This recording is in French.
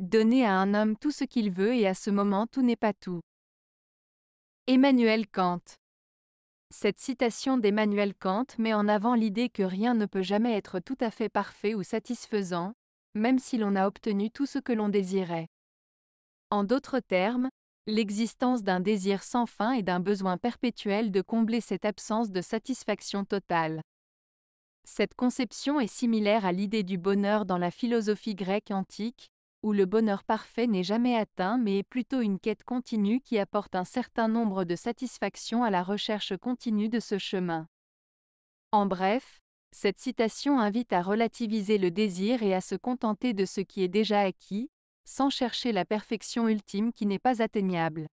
Donner à un homme tout ce qu'il veut et à ce moment tout n'est pas tout. Emmanuel Kant. Cette citation d'Emmanuel Kant met en avant l'idée que rien ne peut jamais être tout à fait parfait ou satisfaisant, même si l'on a obtenu tout ce que l'on désirait. En d'autres termes, l'existence d'un désir sans fin et d'un besoin perpétuel de combler cette absence de satisfaction totale. Cette conception est similaire à l'idée du bonheur dans la philosophie grecque antique, où le bonheur parfait n'est jamais atteint mais est plutôt une quête continue qui apporte un certain nombre de satisfactions à la recherche continue de ce chemin. En bref, cette citation invite à relativiser le désir et à se contenter de ce qui est déjà acquis, sans chercher la perfection ultime qui n'est pas atteignable.